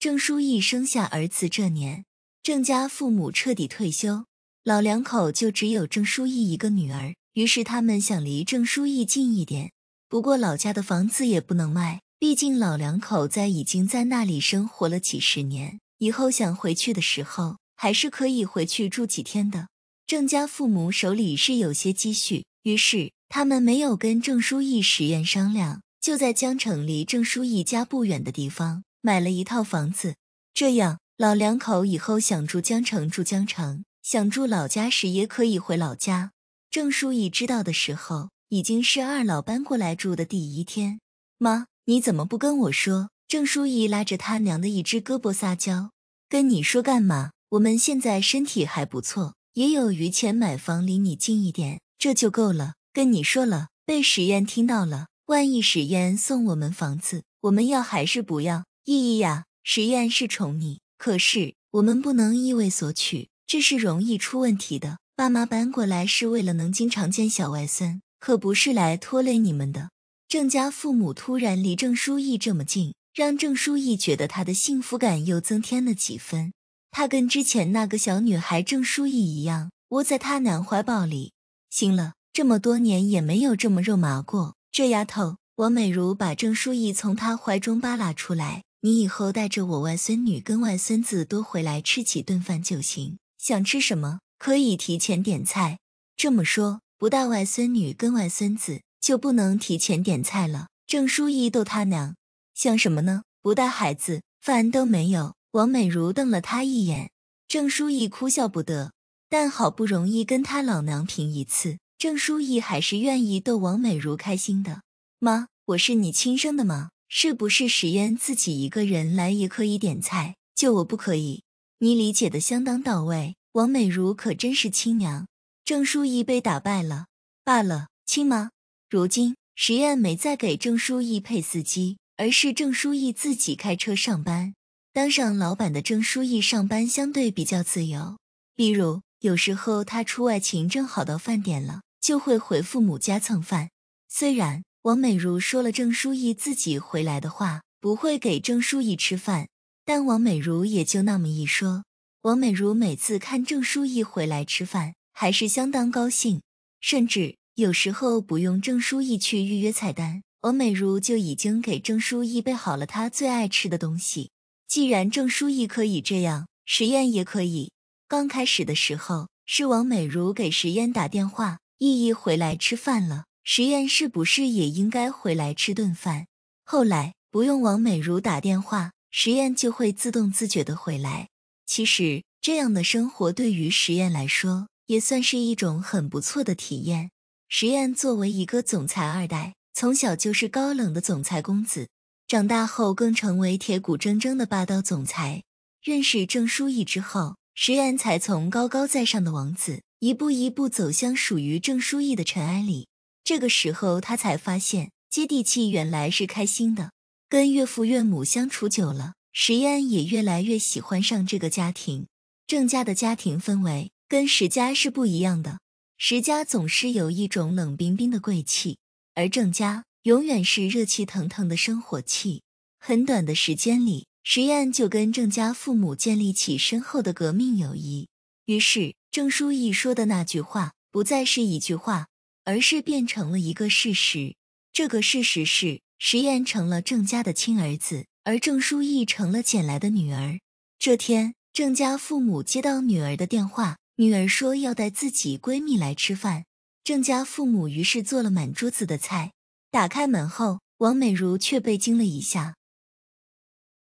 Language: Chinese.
郑书义生下儿子这年，郑家父母彻底退休，老两口就只有郑书义一个女儿。于是他们想离郑书义近一点。不过老家的房子也不能卖，毕竟老两口在已经在那里生活了几十年，以后想回去的时候还是可以回去住几天的。郑家父母手里是有些积蓄，于是他们没有跟郑书义实验商量，就在江城离郑书义家不远的地方。买了一套房子，这样老两口以后想住江城，住江城；想住老家时，也可以回老家。郑书意知道的时候，已经是二老搬过来住的第一天。妈，你怎么不跟我说？郑书意拉着他娘的一只胳膊撒娇，跟你说干嘛？我们现在身体还不错，也有余钱买房，离你近一点，这就够了。跟你说了，被史燕听到了，万一史燕送我们房子，我们要还是不要？意义呀，实验是宠你，可是我们不能一味索取，这是容易出问题的。爸妈搬过来是为了能经常见小外孙，可不是来拖累你们的。郑家父母突然离郑书意这么近，让郑书意觉得他的幸福感又增添了几分。他跟之前那个小女孩郑书意一样，窝在他男怀抱里，行了这么多年也没有这么肉麻过。这丫头，王美如把郑书意从他怀中扒拉出来。你以后带着我外孙女跟外孙子多回来吃几顿饭就行，想吃什么可以提前点菜。这么说，不带外孙女跟外孙子就不能提前点菜了？郑书意逗他娘，想什么呢？不带孩子，饭都没有。王美如瞪了他一眼，郑书意哭笑不得。但好不容易跟他老娘平一次，郑书意还是愿意逗王美如开心的。妈，我是你亲生的吗？是不是石燕自己一个人来也可以点菜？就我不可以？你理解的相当到位。王美如可真是亲娘。郑书意被打败了，罢了，亲妈。如今石燕没再给郑书意配司机，而是郑书意自己开车上班。当上老板的郑书意上班相对比较自由，比如有时候他出外勤正好到饭点了，就会回父母家蹭饭。虽然。王美如说了郑书意自己回来的话，不会给郑书意吃饭，但王美如也就那么一说。王美如每次看郑书意回来吃饭，还是相当高兴，甚至有时候不用郑书意去预约菜单，王美如就已经给郑书意备好了他最爱吃的东西。既然郑书意可以这样，石验也可以。刚开始的时候是王美如给石燕打电话，意意回来吃饭了。实验是不是也应该回来吃顿饭？后来不用王美如打电话，实验就会自动自觉的回来。其实这样的生活对于实验来说也算是一种很不错的体验。实验作为一个总裁二代，从小就是高冷的总裁公子，长大后更成为铁骨铮铮的霸道总裁。认识郑书意之后，实验才从高高在上的王子一步一步走向属于郑书意的尘埃里。这个时候，他才发现，接地气原来是开心的。跟岳父岳母相处久了，石宴也越来越喜欢上这个家庭。郑家的家庭氛围跟石家是不一样的，石家总是有一种冷冰冰的贵气，而郑家永远是热气腾腾的生活气。很短的时间里，石宴就跟郑家父母建立起深厚的革命友谊。于是，郑书义说的那句话，不再是一句话。而是变成了一个事实。这个事实是，石燕成了郑家的亲儿子，而郑书意成了捡来的女儿。这天，郑家父母接到女儿的电话，女儿说要带自己闺蜜来吃饭。郑家父母于是做了满桌子的菜。打开门后，王美如却被惊了一下。